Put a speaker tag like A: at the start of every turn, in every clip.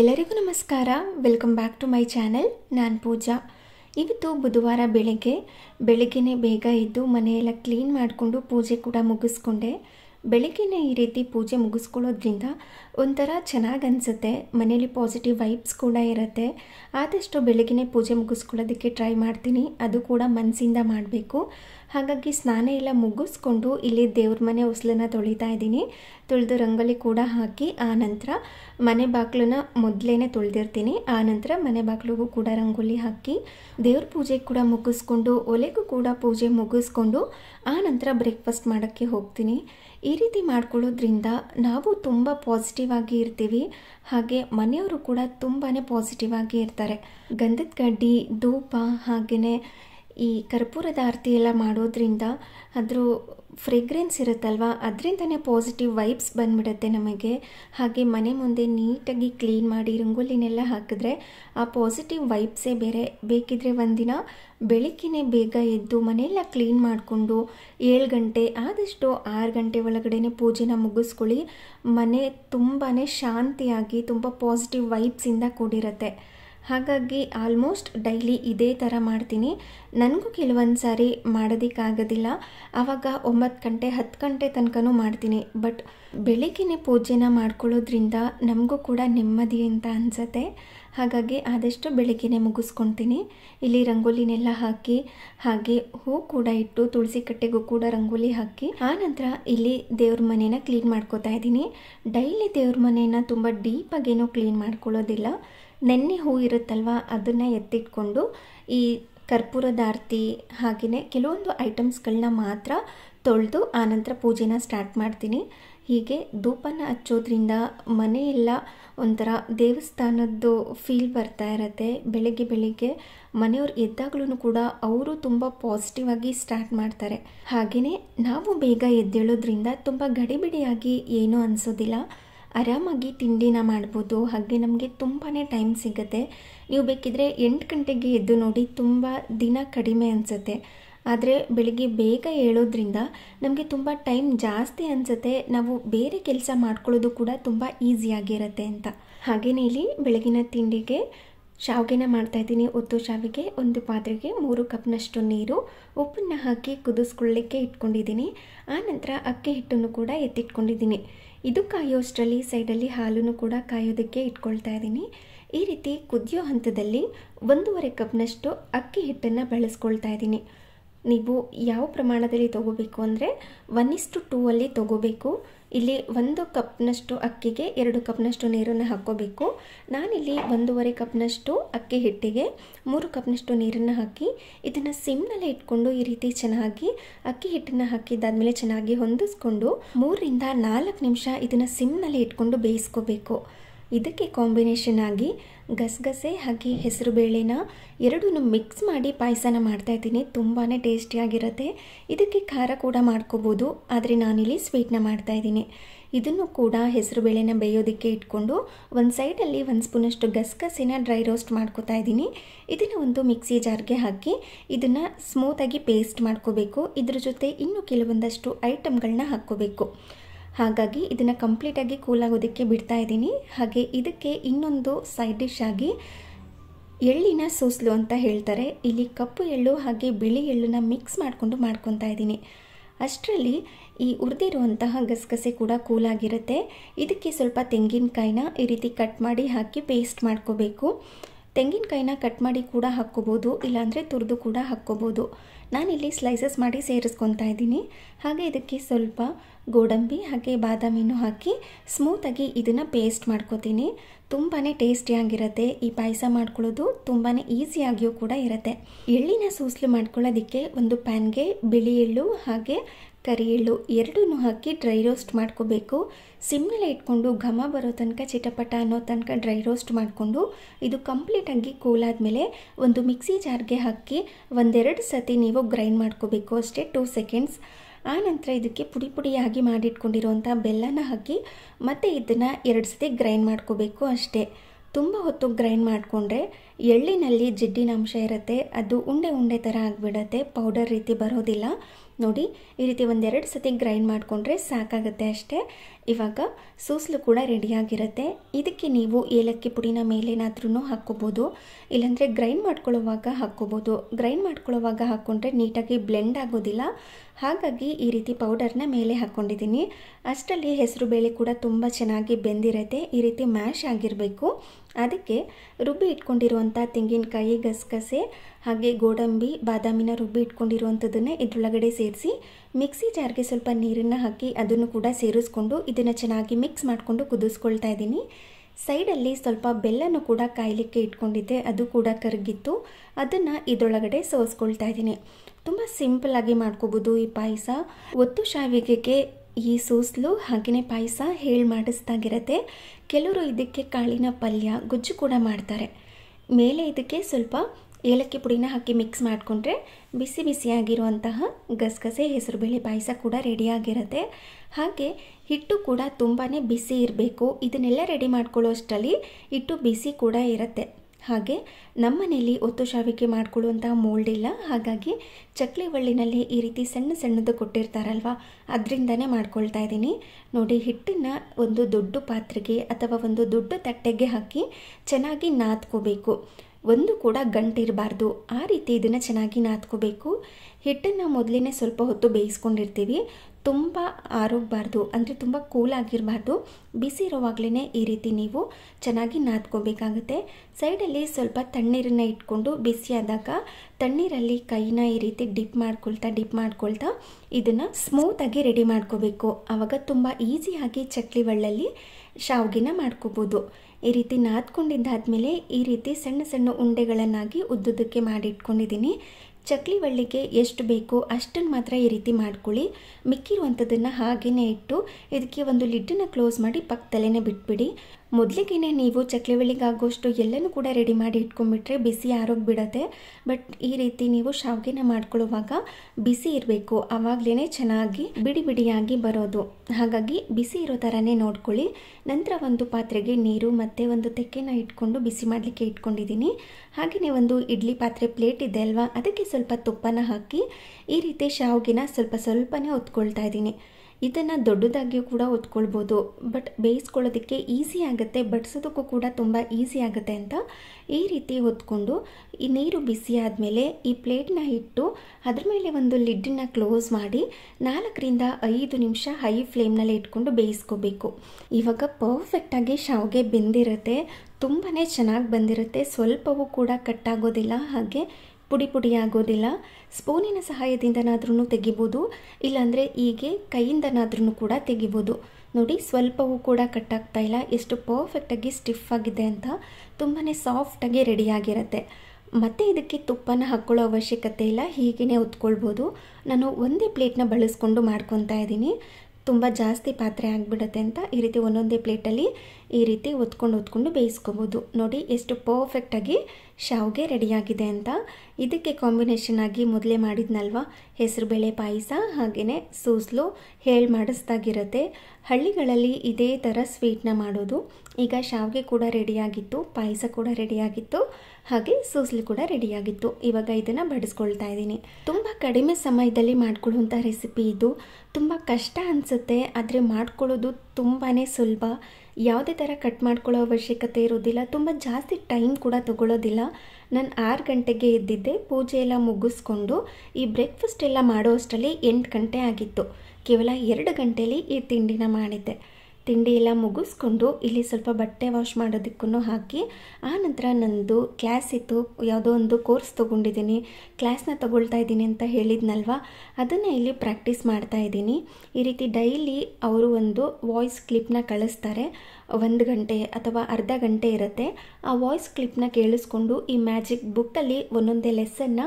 A: ಎಲ್ಲರಿಗೂ ನಮಸ್ಕಾರ welcome back to my channel ನಾನು ಪೂಜಾ ಇವತ್ತು ಬುಧವಾರ ಬೆಳಗ್ಗೆ ಬೆಳಗ್ಗೆನೇ ಬೇಗ ಇದ್ದು ಮನೆಯೆಲ್ಲ ಕ್ಲೀನ್ ಮಾಡಿಕೊಂಡು ಪೂಜೆ ಕೂಡ ಮುಗಿಸ್ಕೊಂಡೆ ಬೆಳಗ್ಗೆಯೇ ಈ ರೀತಿ ಪೂಜೆ ಮುಗಿಸ್ಕೊಳ್ಳೋದ್ರಿಂದ ಒಂಥರ ಚೆನ್ನಾಗಿ ಅನಿಸುತ್ತೆ ಮನೇಲಿ ಪಾಸಿಟಿವ್ ವೈಬ್ಸ್ ಕೂಡ ಇರುತ್ತೆ ಆದಷ್ಟು ಬೆಳಗ್ಗೆ ಪೂಜೆ ಮುಗಿಸ್ಕೊಳ್ಳೋದಕ್ಕೆ ಟ್ರೈ ಮಾಡ್ತೀನಿ ಅದು ಕೂಡ ಮನಸ್ಸಿಂದ ಮಾಡಬೇಕು ಹಾಗಾಗಿ ಸ್ನಾನ ಎಲ್ಲ ಮುಗಿಸ್ಕೊಂಡು ಇಲ್ಲಿ ದೇವ್ರ ಮನೆ ಉಸಲನ್ನ ತೊಳಿತಾ ಇದ್ದೀನಿ ತೊಳೆದು ರಂಗೋಲಿ ಕೂಡ ಹಾಕಿ ಆ ನಂತರ ಮನೆ ಬಾಗಿಲನ್ನ ಮೊದಲೇನೆ ತೊಳೆದಿರ್ತೀನಿ ಆ ನಂತರ ಮನೆ ಬಾಗಿಲಿಗೂ ಕೂಡ ರಂಗೋಲಿ ಹಾಕಿ ದೇವ್ರ ಪೂಜೆ ಕೂಡ ಮುಗಿಸ್ಕೊಂಡು ಒಲೆಗೂ ಕೂಡ ಪೂಜೆ ಮುಗಿಸ್ಕೊಂಡು ಆ ನಂತರ ಬ್ರೇಕ್ಫಾಸ್ಟ್ ಮಾಡೋಕ್ಕೆ ಹೋಗ್ತೀನಿ ಈ ರೀತಿ ಮಾಡ್ಕೊಳ್ಳೋದ್ರಿಂದ ನಾವು ತುಂಬ ಪಾಸಿಟಿವ್ ಆಗಿ ಇರ್ತೀವಿ ಹಾಗೆ ಮನೆಯವರು ಕೂಡ ತುಂಬಾ ಪಾಸಿಟಿವ್ ಆಗಿ ಇರ್ತಾರೆ ಗಂಧದ ಕಡ್ಡಿ ಧೂಪ ಹಾಗೆಯೇ ಈ ಕರ್ಪೂರದ ಆರತಿ ಎಲ್ಲ ಮಾಡೋದ್ರಿಂದ ಅದ್ರ ಫ್ರೆಗ್ರೆನ್ಸ್ ಇರುತ್ತಲ್ವ ಅದರಿಂದನೇ ಪಾಸಿಟಿವ್ ವೈಬ್ಸ್ ಬಂದ್ಬಿಡುತ್ತೆ ನಮಗೆ ಹಾಗೆ ಮನೆ ಮುಂದೆ ನೀಟಾಗಿ ಕ್ಲೀನ್ ಮಾಡಿ ರಂಗೋಲಿನೆಲ್ಲ ಹಾಕಿದ್ರೆ ಆ ಪಾಸಿಟಿವ್ ವೈಬ್ಸೇ ಬೇರೆ ಬೇಕಿದ್ರೆ ಒಂದಿನ ಬೆಳಿಗ್ಗೆ ಬೇಗ ಎದ್ದು ಮನೆಯೆಲ್ಲ ಕ್ಲೀನ್ ಮಾಡಿಕೊಂಡು ಏಳು ಗಂಟೆ ಆದಷ್ಟು ಆರು ಗಂಟೆ ಒಳಗಡೆ ಪೂಜೆನ ಮುಗಿಸ್ಕೊಳ್ಳಿ ಮನೆ ತುಂಬಾ ಶಾಂತಿಯಾಗಿ ತುಂಬ ಪಾಸಿಟಿವ್ ವೈಬ್ಸಿಂದ ಕೂಡಿರುತ್ತೆ ಹಾಗಾಗಿ ಆಲ್ಮೋಸ್ಟ್ ಡೈಲಿ ಇದೇ ಥರ ಮಾಡ್ತೀನಿ ನನಗೂ ಕೆಲವೊಂದು ಸಾರಿ ಮಾಡೋದಕ್ಕಾಗೋದಿಲ್ಲ ಆವಾಗ ಒಂಬತ್ತು ಗಂಟೆ ಹತ್ತು ಗಂಟೆ ತನಕನೂ ಮಾಡ್ತೀನಿ ಬಟ್ ಬೆಳಿಗ್ಗೆ ಪೂಜೆನ ಮಾಡ್ಕೊಳ್ಳೋದ್ರಿಂದ ನಮಗೂ ಕೂಡ ನೆಮ್ಮದಿ ಅಂತ ಅನಿಸುತ್ತೆ ಹಾಗಾಗಿ ಆದಷ್ಟು ಬೆಳಗ್ಗೆ ಮುಗಿಸ್ಕೊತೀನಿ ಇಲ್ಲಿ ರಂಗೋಲಿನೆಲ್ಲ ಹಾಕಿ ಹಾಗೆ ಹೂ ಕೂಡ ಇಟ್ಟು ತುಳಸಿ ಕಟ್ಟೆಗೂ ಕೂಡ ರಂಗೋಲಿ ಹಾಕಿ ಆ ನಂತರ ಇಲ್ಲಿ ದೇವ್ರ ಮನೇನ ಕ್ಲೀನ್ ಮಾಡ್ಕೋತಾ ಇದ್ದೀನಿ ಡೈಲಿ ದೇವ್ರ ಮನೇನ ತುಂಬ ಡೀಪಾಗೇನೂ ಕ್ಲೀನ್ ಮಾಡ್ಕೊಳ್ಳೋದಿಲ್ಲ ನೆನ್ನೆ ಹೂ ಇರುತ್ತಲ್ವ ಅದನ್ನು ಎತ್ತಿಟ್ಕೊಂಡು ಈ ಕರ್ಪೂರದ ಆರತಿ ಹಾಗೆಯೇ ಕೆಲವೊಂದು ಐಟಮ್ಸ್ಗಳನ್ನ ಮಾತ್ರ ತೊಳೆದು ಆನಂತರ ಪೂಜೆನ ಸ್ಟಾರ್ಟ್ ಮಾಡ್ತೀನಿ ಹೀಗೆ ಧೂಪನ ಹಚ್ಚೋದ್ರಿಂದ ಮನೆಯೆಲ್ಲ ಒಂಥರ ದೇವಸ್ಥಾನದ್ದು ಫೀಲ್ ಬರ್ತಾ ಇರತ್ತೆ ಬೆಳಗ್ಗೆ ಬೆಳಗ್ಗೆ ಮನೆಯವ್ರು ಎದ್ದಾಗ್ಲೂ ಕೂಡ ಅವರು ತುಂಬ ಪಾಸಿಟಿವ್ ಆಗಿ ಸ್ಟಾರ್ಟ್ ಮಾಡ್ತಾರೆ ಹಾಗೆಯೇ ನಾವು ಬೇಗ ಎದ್ದೇಳೋದ್ರಿಂದ ತುಂಬ ಗಡಿಬಿಡಿಯಾಗಿ ಏನೂ ಅನಿಸೋದಿಲ್ಲ ಆರಾಮಾಗಿ ತಿಂಡಿನ ಮಾಡ್ಬೋದು ಹಾಗೆ ನಮಗೆ ತುಂಬಾ ಟೈಮ್ ಸಿಗುತ್ತೆ ನೀವು ಬೇಕಿದ್ರೆ ಎಂಟು ಗಂಟೆಗೆ ಎದ್ದು ನೋಡಿ ತುಂಬ ದಿನ ಕಡಿಮೆ ಅನಿಸುತ್ತೆ ಆದರೆ ಬೆಳಿಗ್ಗೆ ಬೇಗ ಹೇಳೋದ್ರಿಂದ ನಮಗೆ ತುಂಬ ಟೈಮ್ ಜಾಸ್ತಿ ಅನಿಸುತ್ತೆ ನಾವು ಬೇರೆ ಕೆಲಸ ಮಾಡ್ಕೊಳ್ಳೋದು ಕೂಡ ತುಂಬ ಈಸಿಯಾಗಿರುತ್ತೆ ಅಂತ ಹಾಗೆಯೇ ಇಲ್ಲಿ ಬೆಳಗಿನ ತಿಂಡಿಗೆ ಶಾವಿಗೆನ ಮಾಡ್ತಾ ಇದ್ದೀನಿ ಒತ್ತು ಶಾವಿಗೆ ಒಂದು ಪಾತ್ರೆಗೆ ಮೂರು ಕಪ್ನಷ್ಟು ನೀರು ಉಪ್ಪನ್ನ ಹಾಕಿ ಕುದಿಸ್ಕೊಳ್ಳಿಕ್ಕೆ ಇಟ್ಕೊಂಡಿದ್ದೀನಿ ಆನಂತರ ಅಕ್ಕಿ ಹಿಟ್ಟನ್ನು ಕೂಡ ಎತ್ತಿಟ್ಕೊಂಡಿದ್ದೀನಿ ಇದು ಕಾಯೋಷ್ಟರಲ್ಲಿ ಸೈಡಲ್ಲಿ ಹಾಲನ್ನು ಕೂಡ ಕಾಯೋದಕ್ಕೆ ಇಟ್ಕೊಳ್ತಾ ಇದ್ದೀನಿ ಈ ರೀತಿ ಕುದಿಯೋ ಹಂತದಲ್ಲಿ ಒಂದೂವರೆ ಕಪ್ನಷ್ಟು ಅಕ್ಕಿ ಹಿಟ್ಟನ್ನು ಬಳಸ್ಕೊಳ್ತಾ ಇದ್ದೀನಿ ನೀವು ಯಾವ ಪ್ರಮಾಣದಲ್ಲಿ ತೊಗೋಬೇಕು ಅಂದರೆ ಒನ್ ಇಸ್ಟು ಟೂ ಅಲ್ಲಿ ತೊಗೋಬೇಕು ಇಲ್ಲಿ ಒಂದು ಕಪ್ನಷ್ಟು ಅಕ್ಕಿಗೆ ಎರಡು ಕಪ್ನಷ್ಟು ನೀರನ್ನು ಹಾಕ್ಕೋಬೇಕು ನಾನಿಲ್ಲಿ ಒಂದೂವರೆ ಕಪ್ನಷ್ಟು ಅಕ್ಕಿ ಹಿಟ್ಟಿಗೆ ಮೂರು ಕಪ್ನಷ್ಟು ನೀರನ್ನು ಹಾಕಿ ಇದನ್ನು ಸಿಮ್ನಲ್ಲಿ ಇಟ್ಕೊಂಡು ಈ ರೀತಿ ಚೆನ್ನಾಗಿ ಅಕ್ಕಿ ಹಿಟ್ಟನ್ನು ಹಾಕಿದ್ದಾದಮೇಲೆ ಚೆನ್ನಾಗಿ ಹೊಂದಿಸ್ಕೊಂಡು ಮೂರರಿಂದ ನಾಲ್ಕು ನಿಮಿಷ ಇದನ್ನು ಸಿಮ್ನಲ್ಲಿ ಇಟ್ಕೊಂಡು ಬೇಯಿಸ್ಕೋಬೇಕು ಇದಕ್ಕೆ ಕಾಂಬಿನೇಷನ್ ಆಗಿ ಗಸಗಸೆ ಹಾಗೆ ಹೆಸರುಬೇಳೆನ ಎರಡೂ ಮಿಕ್ಸ್ ಮಾಡಿ ಪಾಯಸನ ಮಾಡ್ತಾ ಇದ್ದೀನಿ ತುಂಬಾ ಟೇಸ್ಟಿಯಾಗಿರುತ್ತೆ ಇದಕ್ಕೆ ಖಾರ ಕೂಡ ಮಾಡ್ಕೋಬೋದು ಆದರೆ ನಾನಿಲ್ಲಿ ಸ್ವೀಟ್ನ ಇದ್ದೀನಿ ಇದನ್ನು ಕೂಡ ಹೆಸರುಬೇಳೆನ ಬೇಯೋದಕ್ಕೆ ಇಟ್ಕೊಂಡು ಒಂದು ಸೈಡಲ್ಲಿ ಒಂದು ಸ್ಪೂನಷ್ಟು ಗಸಗಸೆನ ಡ್ರೈ ರೋಸ್ಟ್ ಮಾಡ್ಕೋತಾ ಇದ್ದೀನಿ ಇದನ್ನು ಒಂದು ಮಿಕ್ಸಿ ಜಾರ್ಗೆ ಹಾಕಿ ಇದನ್ನು ಸ್ಮೂತಾಗಿ ಪೇಸ್ಟ್ ಮಾಡ್ಕೋಬೇಕು ಇದ್ರ ಜೊತೆ ಇನ್ನೂ ಕೆಲವೊಂದಷ್ಟು ಐಟಮ್ಗಳನ್ನ ಹಾಕ್ಕೋಬೇಕು ಹಾಗಾಗಿ ಇದನ್ನು ಕಂಪ್ಲೀಟಾಗಿ ಕೂಲಾಗೋದಕ್ಕೆ ಬಿಡ್ತಾ ಇದ್ದೀನಿ ಹಾಗೆ ಇದಕ್ಕೆ ಇನ್ನೊಂದು ಸೈಡ್ ಡಿಶ್ ಆಗಿ ಎಳ್ಳಿನ ಸೂಸ್ಲು ಅಂತ ಹೇಳ್ತಾರೆ ಇಲ್ಲಿ ಕಪ್ಪು ಎಳ್ಳು ಹಾಗೆ ಬಿಳಿ ಎಳ್ಳನ್ನ ಮಿಕ್ಸ್ ಮಾಡಿಕೊಂಡು ಮಾಡ್ಕೊತಾ ಇದ್ದೀನಿ ಅಷ್ಟರಲ್ಲಿ ಈ ಉರಿದಿರುವಂತಹ ಗಸಗಸೆ ಕೂಡ ಕೂಲಾಗಿರುತ್ತೆ ಇದಕ್ಕೆ ಸ್ವಲ್ಪ ತೆಂಗಿನಕಾಯಿನ ಈ ರೀತಿ ಕಟ್ ಮಾಡಿ ಹಾಕಿ ಪೇಸ್ಟ್ ಮಾಡ್ಕೋಬೇಕು ತೆಂಗಿನಕಾಯಿನ ಕಟ್ ಮಾಡಿ ಕೂಡ ಹಾಕ್ಕೋಬೋದು ಇಲ್ಲಾಂದರೆ ತುರಿದು ಕೂಡ ಹಾಕ್ಕೋಬೋದು ನಾನಿಲ್ಲಿ ಸ್ಲೈಸಸ್ ಮಾಡಿ ಸೇರಿಸ್ಕೊತಾ ಇದ್ದೀನಿ ಹಾಗೆ ಇದಕ್ಕೆ ಸ್ವಲ್ಪ ಗೋಡಂಬಿ ಹಾಗೆ ಬಾದಾಮಿನೂ ಹಾಕಿ ಸ್ಮೂತಾಗಿ ಇದನ್ನು ಪೇಸ್ಟ್ ಮಾಡ್ಕೋತೀನಿ ತುಂಬಾ ಟೇಸ್ಟಿಯಾಗಿರುತ್ತೆ ಈ ಪಾಯಸ ಮಾಡ್ಕೊಳ್ಳೋದು ತುಂಬಾ ಈಸಿಯಾಗಿಯೂ ಕೂಡ ಇರುತ್ತೆ ಎಳ್ಳಿನ ಸೂಸ್ಲು ಮಾಡ್ಕೊಳ್ಳೋದಕ್ಕೆ ಒಂದು ಪ್ಯಾನ್ಗೆ ಬಿಳಿ ಎಳ್ಳು ಹಾಗೆ ಕರಿ ಎಳ್ಳು ಎರಡೂ ಹಾಕಿ ಡ್ರೈ ರೋಸ್ಟ್ ಮಾಡ್ಕೋಬೇಕು ಸಿಮ್ನಲ್ಲಿ ಇಟ್ಕೊಂಡು ಘಮ ಬರೋ ತನಕ ಚಿಟಪಟ ಅನ್ನೋ ತನಕ ಡ್ರೈ ರೋಸ್ಟ್ ಮಾಡಿಕೊಂಡು ಇದು ಕಂಪ್ಲೀಟಾಗಿ ಆದಮೇಲೆ ಒಂದು ಮಿಕ್ಸಿ ಜಾರ್ಗೆ ಹಾಕಿ ಒಂದೆರಡು ಸತಿ ನೀವು ಗ್ರೈಂಡ್ ಮಾಡ್ಕೋಬೇಕು ಅಷ್ಟೇ ಟೂ ಸೆಕೆಂಡ್ಸ್ ಆನಂತರ ಇದಕ್ಕೆ ಪುಡಿ ಪುಡಿಯಾಗಿ ಮಾಡಿಟ್ಕೊಂಡಿರುವಂಥ ಬೆಲ್ಲನ ಹಾಕಿ ಮತ್ತೆ ಇದನ್ನು ಎರಡು ಸತಿ ಗ್ರೈಂಡ್ ಮಾಡ್ಕೋಬೇಕು ಅಷ್ಟೇ ತುಂಬ ಹೊತ್ತು ಗ್ರೈಂಡ್ ಮಾಡಿಕೊಂಡ್ರೆ ಎಳ್ಳಿನಲ್ಲಿ ಜಿಡ್ಡಿನ ಅಂಶ ಇರುತ್ತೆ ಅದು ಉಂಡೆ ಉಂಡೆ ಥರ ಆಗಿಬಿಡತ್ತೆ ಪೌಡರ್ ರೀತಿ ಬರೋದಿಲ್ಲ ನೋಡಿ ಈ ರೀತಿ ಒಂದೆರಡು ಸತಿ ಗ್ರೈಂಡ್ ಮಾಡಿಕೊಂಡ್ರೆ ಸಾಕಾಗುತ್ತೆ ಅಷ್ಟೇ ಇವಾಗ ಸೂಸಲು ಕೂಡ ರೆಡಿಯಾಗಿರುತ್ತೆ ಇದಕ್ಕೆ ನೀವು ಏಲಕ್ಕಿ ಪುಡಿನ ಮೇಲೇನಾದ್ರೂ ಹಾಕ್ಕೋಬೋದು ಇಲ್ಲಾಂದರೆ ಗ್ರೈಂಡ್ ಮಾಡ್ಕೊಳ್ಳೋವಾಗ ಹಾಕ್ಕೋಬೋದು ಗ್ರೈಂಡ್ ಮಾಡ್ಕೊಳ್ಳೋವಾಗ ಹಾಕ್ಕೊಂಡ್ರೆ ನೀಟಾಗಿ ಬ್ಲೆಂಡ್ ಆಗೋದಿಲ್ಲ ಹಾಗಾಗಿ ಈ ರೀತಿ ಪೌಡರ್ನ ಮೇಲೆ ಹಾಕ್ಕೊಂಡಿದ್ದೀನಿ ಅಷ್ಟರಲ್ಲಿ ಹೆಸರು ಬೇಳೆ ಕೂಡ ತುಂಬ ಚೆನ್ನಾಗಿ ಬೆಂದಿರುತ್ತೆ ಈ ರೀತಿ ಮ್ಯಾಶ್ ಆಗಿರಬೇಕು ಅದಕ್ಕೆ ರುಬ್ಬಿ ಇಟ್ಕೊಂಡಿರುವಂಥ ತೆಂಗಿನಕಾಯಿ ಗಸಗಸೆ ಹಾಗೆ ಗೋಡಂಬಿ ಬಾದಾಮಿನ ರುಬ್ಬಿ ಇಟ್ಕೊಂಡಿರುವಂಥದ್ದನ್ನೇ ಇದರೊಳಗಡೆ ಸೇರಿಸಿ ಮಿಕ್ಸಿ ಜಾರ್ಗೆ ಸ್ವಲ್ಪ ನೀರನ್ನು ಹಾಕಿ ಅದನ್ನು ಕೂಡ ಸೇರಿಸ್ಕೊಂಡು ಇದನ್ನು ಚೆನ್ನಾಗಿ ಮಿಕ್ಸ್ ಮಾಡಿಕೊಂಡು ಕುದಿಸ್ಕೊಳ್ತಾ ಇದ್ದೀನಿ ಸೈಡಲ್ಲಿ ಸ್ವಲ್ಪ ಬೆಲ್ಲನೂ ಕೂಡ ಕಾಯಲಿಕ್ಕೆ ಇಟ್ಕೊಂಡಿದ್ದೆ ಅದು ಕೂಡ ಕರಗಿತ್ತು ಅದನ್ನು ಇದರೊಳಗಡೆ ಸೋಸ್ಕೊಳ್ತಾ ಇದ್ದೀನಿ ತುಂಬ ಆಗಿ ಮಾಡ್ಕೋಬೋದು ಈ ಪಾಯಸ ಒತ್ತು ಶಾವಿಗೆಗೆ ಈ ಸೂಸ್ಲು ಹಾಗೆಯೇ ಪಾಯಸ ಹೇಳಿ ಮಾಡಿಸ್ದಾಗಿರತ್ತೆ ಕೆಲವರು ಇದಕ್ಕೆ ಕಾಳಿನ ಪಲ್ಯ ಗುಜ್ಜು ಕೂಡ ಮಾಡ್ತಾರೆ ಮೇಲೆ ಇದಕ್ಕೆ ಸ್ವಲ್ಪ ಏಲಕ್ಕಿ ಪುಡಿನ ಹಾಕಿ ಮಿಕ್ಸ್ ಮಾಡಿಕೊಂಡ್ರೆ ಬಿಸಿ ಬಿಸಿಯಾಗಿರುವಂತಹ ಗಸಗಸೆ ಹೆಸರುಬೇಳೆ ಪಾಯಸ ಕೂಡ ರೆಡಿಯಾಗಿರುತ್ತೆ ಹಾಗೆ ಹಿಟ್ಟು ಕೂಡ ತುಂಬಾ ಬಿಸಿ ಇರಬೇಕು ಇದನ್ನೆಲ್ಲ ರೆಡಿ ಮಾಡ್ಕೊಳ್ಳೋ ಅಷ್ಟರಲ್ಲಿ ಹಿಟ್ಟು ಬಿಸಿ ಕೂಡ ಇರುತ್ತೆ ಹಾಗೆ ಮನೆಯಲ್ಲಿ ಒತ್ತು ಶಾವಿಗೆ ಮಾಡ್ಕೊಳ್ಳುವಂಥ ಮೋಲ್ಡ್ ಇಲ್ಲ ಹಾಗಾಗಿ ಚಕ್ಲಿ ಒಳ್ಳಿನಲ್ಲಿ ಈ ರೀತಿ ಸಣ್ಣ ಸಣ್ಣದು ಕೊಟ್ಟಿರ್ತಾರಲ್ವ ಅದರಿಂದನೇ ಮಾಡ್ಕೊಳ್ತಾ ಇದ್ದೀನಿ ನೋಡಿ ಹಿಟ್ಟನ್ನು ಒಂದು ದೊಡ್ಡ ಪಾತ್ರೆಗೆ ಅಥವಾ ಒಂದು ದೊಡ್ಡ ತಟ್ಟೆಗೆ ಹಾಕಿ ಚೆನ್ನಾಗಿ ನಾದ್ಕೋಬೇಕು ಒಂದು ಕೂಡ ಗಂಟಿರಬಾರ್ದು ಆ ರೀತಿ ಇದನ್ನು ಚೆನ್ನಾಗಿ ನಾದ್ಕೋಬೇಕು ಹಿಟ್ಟನ್ನು ಮೊದಲೇ ಸ್ವಲ್ಪ ಹೊತ್ತು ಬೇಯಿಸ್ಕೊಂಡಿರ್ತೀವಿ ತುಂಬ ಆರೋಗ್ಬಾರ್ದು ಅಂದರೆ ತುಂಬ ಕೂಲಾಗಿರಬಾರ್ದು ಬಿಸಿ ಇರೋವಾಗಲೇ ಈ ರೀತಿ ನೀವು ಚೆನ್ನಾಗಿ ನಾದ್ಕೋಬೇಕಾಗುತ್ತೆ ಸೈಡಲ್ಲಿ ಸ್ವಲ್ಪ ತಣ್ಣೀರನ್ನ ಇಟ್ಕೊಂಡು ಬಿಸಿಯಾದಾಗ ತಣ್ಣೀರಲ್ಲಿ ಕೈನ ಈ ರೀತಿ ಡಿಪ್ ಮಾಡ್ಕೊಳ್ತಾ ಡಿಪ್ ಮಾಡ್ಕೊಳ್ತಾ ಇದನ್ನು ಸ್ಮೂತಾಗಿ ರೆಡಿ ಮಾಡ್ಕೋಬೇಕು ಆವಾಗ ತುಂಬ ಈಸಿಯಾಗಿ ಚಕ್ಲಿ ಒಳ್ಳಲ್ಲಿ ಶಾವ್ಗಿನ ಮಾಡ್ಕೋಬೋದು ಈ ರೀತಿ ನಾದ್ಕೊಂಡಿದ್ದಾದ್ಮೇಲೆ ಈ ರೀತಿ ಸಣ್ಣ ಸಣ್ಣ ಉಂಡೆಗಳನ್ನಾಗಿ ಉದ್ದುದಕ್ಕೆ ಮಾಡಿಟ್ಕೊಂಡಿದ್ದೀನಿ ಚಕ್ಲಿ ಬಳ್ಳಿಗೆ ಎಷ್ಟು ಬೇಕೋ ಅಷ್ಟನ್ನು ಮಾತ್ರ ಈ ರೀತಿ ಮಾಡ್ಕೊಳ್ಳಿ ಮಿಕ್ಕಿರುವಂಥದ್ದನ್ನು ಹಾಗೆಯೇ ಇಟ್ಟು ಇದಕ್ಕೆ ಒಂದು ಲಿಡ್ಡನ್ನು ಕ್ಲೋಸ್ ಮಾಡಿ ಪಕ್ಕದಲ್ಲೇ ಬಿಟ್ಬಿಡಿ ಮೊದಲಿಗೆ ನೀವು ಚಕ್ಲಿ ಬೆಳ್ಳಿಗಾಗೋಷ್ಟು ಎಲ್ಲನೂ ಕೂಡ ರೆಡಿ ಮಾಡಿ ಇಟ್ಕೊಂಡ್ಬಿಟ್ರೆ ಬಿಸಿ ಆರೋಗ್ಯ ಬಿಡತ್ತೆ ಬಟ್ ಈ ರೀತಿ ನೀವು ಶಾವಿಗೆನ ಮಾಡ್ಕೊಳ್ಳುವಾಗ ಬಿಸಿ ಇರಬೇಕು ಆವಾಗಲೇ ಚೆನ್ನಾಗಿ ಬಿಡಿ ಬಿಡಿಯಾಗಿ ಬರೋದು ಹಾಗಾಗಿ ಬಿಸಿ ಇರೋ ಥರನೇ ನೋಡ್ಕೊಳ್ಳಿ ನಂತರ ಒಂದು ಪಾತ್ರೆಗೆ ನೀರು ಮತ್ತು ಒಂದು ತೆಕ್ಕೆನ ಇಟ್ಕೊಂಡು ಬಿಸಿ ಮಾಡಲಿಕ್ಕೆ ಇಟ್ಕೊಂಡಿದ್ದೀನಿ ಹಾಗೆಯೇ ಒಂದು ಇಡ್ಲಿ ಪಾತ್ರೆ ಪ್ಲೇಟ್ ಇದೆ ಅಲ್ವಾ ಅದಕ್ಕೆ ಸ್ವಲ್ಪ ತುಪ್ಪನ ಹಾಕಿ ಈ ರೀತಿ ಶಾವಿಗೆನ ಸ್ವಲ್ಪ ಸ್ವಲ್ಪನೇ ಹೊತ್ಕೊಳ್ತಾ ಇದ್ದೀನಿ ಇದನ್ನು ದೊಡ್ಡದಾಗಿಯೂ ಕೂಡ ಹೊತ್ಕೊಳ್ಬೋದು ಬಟ್ ಬೇಯಿಸ್ಕೊಳ್ಳೋದಕ್ಕೆ ಈಸಿ ಆಗುತ್ತೆ ಬಡಿಸೋದಕ್ಕೂ ಕೂಡ ತುಂಬ ಈಸಿ ಆಗುತ್ತೆ ಅಂತ ಈ ರೀತಿ ಹೊತ್ಕೊಂಡು ಈ ನೀರು ಬಿಸಿ ಆದಮೇಲೆ ಈ ಪ್ಲೇಟ್ನ ಇಟ್ಟು ಅದ್ರ ಮೇಲೆ ಒಂದು ಲಿಡ್ಡನ್ನ ಕ್ಲೋಸ್ ಮಾಡಿ ನಾಲ್ಕರಿಂದ ಐದು ನಿಮಿಷ ಹೈ ಫ್ಲೇಮ್ನಲ್ಲಿ ಇಟ್ಕೊಂಡು ಬೇಯಿಸ್ಕೋಬೇಕು ಇವಾಗ ಪರ್ಫೆಕ್ಟಾಗಿ ಶಾವಿಗೆ ಬೆಂದಿರುತ್ತೆ ತುಂಬಾ ಚೆನ್ನಾಗಿ ಬಂದಿರುತ್ತೆ ಸ್ವಲ್ಪವೂ ಕೂಡ ಕಟ್ಟಾಗೋದಿಲ್ಲ ಹಾಗೆ ಪುಡಿ ಪುಡಿ ಆಗೋದಿಲ್ಲ ಸ್ಪೂನಿನ ಸಹಾಯದಿಂದನಾದ್ರೂ ತೆಗಿಬೋದು ಇಲ್ಲಾಂದರೆ ಹೀಗೆ ಕೈಯಿಂದನಾದ್ರೂ ಕೂಡ ತೆಗಿಬೋದು ನೋಡಿ ಸ್ವಲ್ಪವೂ ಕೂಡ ಕಟ್ಟಾಗ್ತಾ ಇಲ್ಲ ಎಷ್ಟು ಪರ್ಫೆಕ್ಟಾಗಿ ಸ್ಟಿಫ್ ಆಗಿದೆ ಅಂತ ತುಂಬಾ ಸಾಫ್ಟಾಗಿ ರೆಡಿಯಾಗಿರುತ್ತೆ ಮತ್ತು ಇದಕ್ಕೆ ತುಪ್ಪನ ಹಾಕ್ಕೊಳ್ಳೋ ಅವಶ್ಯಕತೆ ಇಲ್ಲ ಹೀಗೇ ಉತ್ಕೊಳ್ಬೋದು ನಾನು ಒಂದೇ ಪ್ಲೇಟ್ನ ಬಳಸ್ಕೊಂಡು ಮಾಡ್ಕೊತಾ ಇದ್ದೀನಿ ತುಂಬ ಜಾಸ್ತಿ ಪಾತ್ರೆ ಆಗಿಬಿಡುತ್ತೆ ಅಂತ ಈ ರೀತಿ ಒಂದೊಂದೇ ಪ್ಲೇಟಲ್ಲಿ ಈ ರೀತಿ ಒತ್ಕೊಂಡು ಒತ್ಕೊಂಡು ಬೇಯಿಸ್ಕೋಬೋದು ನೋಡಿ ಎಷ್ಟು ಪರ್ಫೆಕ್ಟಾಗಿ ಶಾವ್ಗೆ ರೆಡಿಯಾಗಿದೆ ಅಂತ ಇದಕ್ಕೆ ಕಾಂಬಿನೇಷನ್ ಆಗಿ ಮೊದಲೇ ಮಾಡಿದ್ನಲ್ವ ಹೆಸರುಬೇಳೆ ಪಾಯಸ ಹಾಗೆಯೇ ಸೂಸ್ಲು ಹೇಳಿ ಮಾಡಿಸ್ದಾಗಿರುತ್ತೆ ಹಳ್ಳಿಗಳಲ್ಲಿ ಇದೇ ಥರ ಸ್ವೀಟ್ನ ಮಾಡೋದು ಈಗ ಶಾವ್ಗೆ ಕೂಡ ರೆಡಿಯಾಗಿತ್ತು ಪಾಯಸ ಕೂಡ ರೆಡಿಯಾಗಿತ್ತು ಹಾಗೆ ಸೂಸ್ಲು ಕೂಡ ರೆಡಿಯಾಗಿತ್ತು ಇವಾಗ ಇದನ್ನು ಬಡಿಸ್ಕೊಳ್ತಾ ಇದ್ದೀನಿ ತುಂಬ ಕಡಿಮೆ ಸಮಯದಲ್ಲಿ ಮಾಡಿಕೊಳ್ಳುವಂಥ ರೆಸಿಪಿ ಇದು ತುಂಬ ಕಷ್ಟ ಅನಿಸುತ್ತೆ ಆದರೆ ಮಾಡ್ಕೊಳ್ಳೋದು ತುಂಬಾ ಸುಲಭ ಯಾವುದೇ ಥರ ಕಟ್ ಮಾಡ್ಕೊಳ್ಳೋ ಅವಶ್ಯಕತೆ ಇರೋದಿಲ್ಲ ತುಂಬ ಜಾಸ್ತಿ ಟೈಮ್ ಕೂಡ ತೊಗೊಳ್ಳೋದಿಲ್ಲ ನಾನು ಆರು ಗಂಟೆಗೆ ಇದ್ದಿದ್ದೆ ಪೂಜೆ ಎಲ್ಲ ಮುಗಿಸ್ಕೊಂಡು ಈ ಬ್ರೇಕ್ಫಾಸ್ಟ್ ಎಲ್ಲ ಮಾಡೋ ಅಷ್ಟರಲ್ಲಿ ಎಂಟು ಗಂಟೆ ಆಗಿತ್ತು ಕೇವಲ ಎರಡು ಗಂಟೆಯಲ್ಲಿ ಈ ತಿಂಡಿನ ಮಾಡಿದ್ದೆ ತಿಂಡಿ ಎಲ್ಲ ಮುಗಿಸ್ಕೊಂಡು ಇಲ್ಲಿ ಸ್ವಲ್ಪ ಬಟ್ಟೆ ವಾಶ್ ಮಾಡೋದಕ್ಕೂ ಹಾಕಿ ಆ ನಂತರ ನಂದು ಕ್ಲಾಸ್ ಇತ್ತು ಯಾವುದೋ ಒಂದು ಕೋರ್ಸ್ ತೊಗೊಂಡಿದ್ದೀನಿ ಕ್ಲಾಸ್ನ ತೊಗೊಳ್ತಾ ಇದ್ದೀನಿ ಅಂತ ಹೇಳಿದ್ನಲ್ವ ಅದನ್ನು ಇಲ್ಲಿ ಪ್ರಾಕ್ಟೀಸ್ ಮಾಡ್ತಾ ಇದ್ದೀನಿ ಈ ರೀತಿ ಡೈಲಿ ಅವರು ಒಂದು ವಾಯ್ಸ್ ಕ್ಲಿಪ್ನ ಕಳಿಸ್ತಾರೆ ಒಂದು ಗಂಟೆ ಅಥವಾ ಅರ್ಧ ಗಂಟೆ ಇರುತ್ತೆ ಆ ವಾಯ್ಸ್ ಕ್ಲಿಪ್ನ ಕೇಳಿಸ್ಕೊಂಡು ಈ ಮ್ಯಾಜಿಕ್ ಬುಕ್ಕಲ್ಲಿ ಒಂದೊಂದೇ ಲೆಸನ್ನ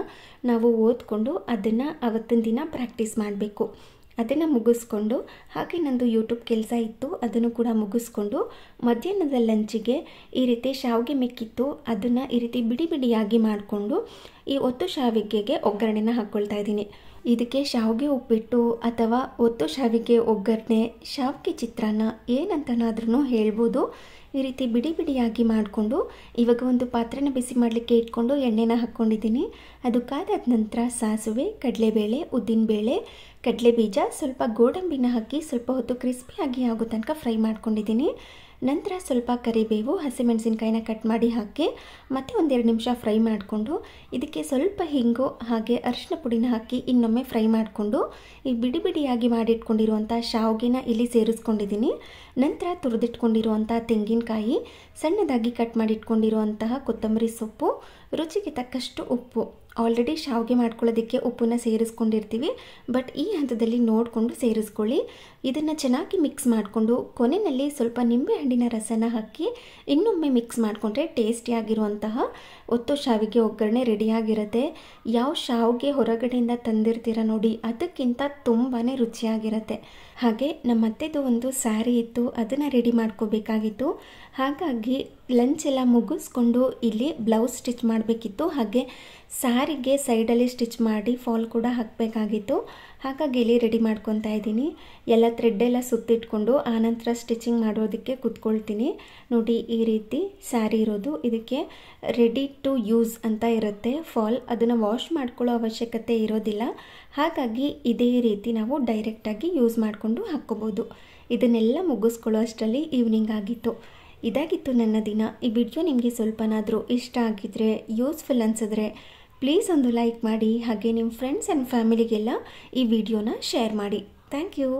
A: ನಾವು ಓದ್ಕೊಂಡು ಅದನ್ನು ಅವತ್ತಿನ ದಿನ ಪ್ರಾಕ್ಟೀಸ್ ಮಾಡಬೇಕು ಅದನ್ನು ಮುಗಿಸ್ಕೊಂಡು ಹಾಗೆ ನಂದು ಯೂಟ್ಯೂಬ್ ಕೆಲಸ ಇತ್ತು ಅದನ್ನು ಕೂಡ ಮುಗಿಸ್ಕೊಂಡು ಮಧ್ಯಾಹ್ನದ ಲಂಚಿಗೆ ಈ ರೀತಿ ಶಾವಿಗೆ ಮೆಕ್ಕಿತ್ತು ಅದನ್ನು ಈ ರೀತಿ ಬಿಡಿ ಬಿಡಿಯಾಗಿ ಮಾಡಿಕೊಂಡು ಈ ಒತ್ತು ಶಾವಿಗೆಗೆ ಒಗ್ಗರಣೆನ ಹಾಕ್ಕೊಳ್ತಾ ಇದ್ದೀನಿ ಇದಕ್ಕೆ ಶಾವಿಗೆ ಉಪ್ಪಿಟ್ಟು ಅಥವಾ ಒತ್ತು ಶಾವಿಗೆ ಒಗ್ಗರಣೆ ಶಾವಿಗೆ ಚಿತ್ರಾನ್ನ ಏನಂತನಾದ್ರೂ ಹೇಳ್ಬೋದು ಈ ರೀತಿ ಬಿಡಿ ಬಿಡಿಯಾಗಿ ಮಾಡಿಕೊಂಡು ಇವಾಗ ಒಂದು ಪಾತ್ರೆನ ಬಿಸಿ ಮಾಡಲಿಕ್ಕೆ ಇಟ್ಕೊಂಡು ಎಣ್ಣೆನ ಹಾಕ್ಕೊಂಡಿದ್ದೀನಿ ಅದು ಕಾದಾದ ನಂತರ ಸಾಸುವೆ ಕಡಲೆಬೇಳೆ ಉದ್ದಿನಬೇಳೆ ಕಡಲೆ ಬೀಜ ಸ್ವಲ್ಪ ಗೋಡಂಬಿನ ಹಾಕಿ ಸ್ವಲ್ಪ ಹೊತ್ತು ಕ್ರಿಸ್ಪಿಯಾಗಿ ಆಗೋ ತನಕ ಫ್ರೈ ಮಾಡ್ಕೊಂಡಿದ್ದೀನಿ ನಂತರ ಸ್ವಲ್ಪ ಕರಿಬೇವು ಹಸಿಮೆಣಸಿನ್ಕಾಯಿನ ಕಟ್ ಮಾಡಿ ಹಾಕಿ ಮತ್ತೆ ಒಂದೆರಡು ನಿಮಿಷ ಫ್ರೈ ಮಾಡಿಕೊಂಡು ಇದಕ್ಕೆ ಸ್ವಲ್ಪ ಹಿಂಗು ಹಾಗೆ ಅರಿಶಿನ ಪುಡಿನ ಹಾಕಿ ಇನ್ನೊಮ್ಮೆ ಫ್ರೈ ಮಾಡಿಕೊಂಡು ಈ ಬಿಡಿ ಬಿಡಿಯಾಗಿ ಮಾಡಿಟ್ಕೊಂಡಿರುವಂಥ ಶಾವಿಗೆನ ಇಲ್ಲಿ ಸೇರಿಸ್ಕೊಂಡಿದ್ದೀನಿ ನಂತರ ತುರಿದಿಟ್ಕೊಂಡಿರುವಂಥ ತೆಂಗಿನಕಾಯಿ ಸಣ್ಣದಾಗಿ ಕಟ್ ಮಾಡಿಟ್ಕೊಂಡಿರುವಂತಹ ಕೊತ್ತಂಬರಿ ಸೊಪ್ಪು ರುಚಿಗೆ ತಕ್ಕಷ್ಟು ಉಪ್ಪು ಆಲ್ರೆಡಿ ಶಾವಿಗೆ ಮಾಡ್ಕೊಳ್ಳೋದಕ್ಕೆ ಉಪ್ಪನ್ನು ಸೇರಿಸ್ಕೊಂಡಿರ್ತೀವಿ ಬಟ್ ಈ ಹಂತದಲ್ಲಿ ನೋಡಿಕೊಂಡು ಸೇರಿಸ್ಕೊಳ್ಳಿ ಇದನ್ನು ಚೆನ್ನಾಗಿ ಮಿಕ್ಸ್ ಮಾಡಿಕೊಂಡು ಕೊನೆಯಲ್ಲಿ ಸ್ವಲ್ಪ ನಿಂಬೆಹಣ್ಣಿನ ರಸನ ಹಾಕಿ ಇನ್ನೊಮ್ಮೆ ಮಿಕ್ಸ್ ಮಾಡಿಕೊಂಡ್ರೆ ಟೇಸ್ಟಿಯಾಗಿರುವಂತಹ ಒತ್ತು ಶಾವಿಗೆ ಒಗ್ಗರಣೆ ರೆಡಿಯಾಗಿರುತ್ತೆ ಯಾವ ಶಾವಿಗೆ ಹೊರಗಡೆಯಿಂದ ತಂದಿರ್ತೀರ ನೋಡಿ ಅದಕ್ಕಿಂತ ತುಂಬಾ ರುಚಿಯಾಗಿರುತ್ತೆ ಹಾಗೆ ನಮ್ಮತ್ತೆದು ಒಂದು ಸ್ಯಾರಿ ಇತ್ತು ಅದನ್ನು ರೆಡಿ ಮಾಡ್ಕೋಬೇಕಾಗಿತ್ತು ಹಾಗಾಗಿ ಲಂಚ್ ಎಲ್ಲ ಮುಗಿಸ್ಕೊಂಡು ಇಲ್ಲಿ ಬ್ಲೌಸ್ ಸ್ಟಿಚ್ ಮಾಡಬೇಕಿತ್ತು ಹಾಗೆ ಸಾರಿಗೆ ಸೈಡಲ್ಲಿ ಸ್ಟಿಚ್ ಮಾಡಿ ಫಾಲ್ ಕೂಡ ಹಾಕಬೇಕಾಗಿತ್ತು ಹಾಗಾಗಿ ಇಲ್ಲಿ ರೆಡಿ ಮಾಡ್ಕೊತಾ ಇದ್ದೀನಿ ಎಲ್ಲ ಥ್ರೆಡ್ಡೆಲ್ಲ ಸುತ್ತಿಟ್ಕೊಂಡು ಆನಂತರ ಸ್ಟಿಚಿಂಗ್ ಮಾಡೋದಕ್ಕೆ ಕೂತ್ಕೊಳ್ತೀನಿ ನೋಡಿ ಈ ರೀತಿ ಸ್ಯಾರಿ ಇರೋದು ಇದಕ್ಕೆ ರೆಡಿ ಟು ಯೂಸ್ ಅಂತ ಇರುತ್ತೆ ಫಾಲ್ ಅದನ್ನು ವಾಶ್ ಮಾಡ್ಕೊಳ್ಳೋ ಅವಶ್ಯಕತೆ ಇರೋದಿಲ್ಲ ಹಾಗಾಗಿ ಇದೇ ರೀತಿ ನಾವು ಡೈರೆಕ್ಟಾಗಿ ಯೂಸ್ ಮಾಡಿಕೊಂಡು ಹಾಕ್ಕೋಬೋದು ಇದನ್ನೆಲ್ಲ ಮುಗಿಸ್ಕೊಳ್ಳೋ ಅಷ್ಟರಲ್ಲಿ ಈವ್ನಿಂಗ್ ಆಗಿತ್ತು ಇದಾಗಿತ್ತು ನನ್ನ ದಿನ ಈ ವಿಡಿಯೋ ನಿಮಗೆ ಸ್ವಲ್ಪನಾದರೂ ಇಷ್ಟ ಆಗಿದ್ರೆ ಯೂಸ್ಫುಲ್ ಅನ್ಸಿದ್ರೆ ಪ್ಲೀಸ್ ಒಂದು ಲೈಕ್ ಮಾಡಿ ಹಾಗೆ ನಿಮ್ಮ ಫ್ರೆಂಡ್ಸ್ ಆ್ಯಂಡ್ ಫ್ಯಾಮಿಲಿಗೆಲ್ಲ ಈ ವಿಡಿಯೋನ ಶೇರ್ ಮಾಡಿ ಥ್ಯಾಂಕ್ ಯು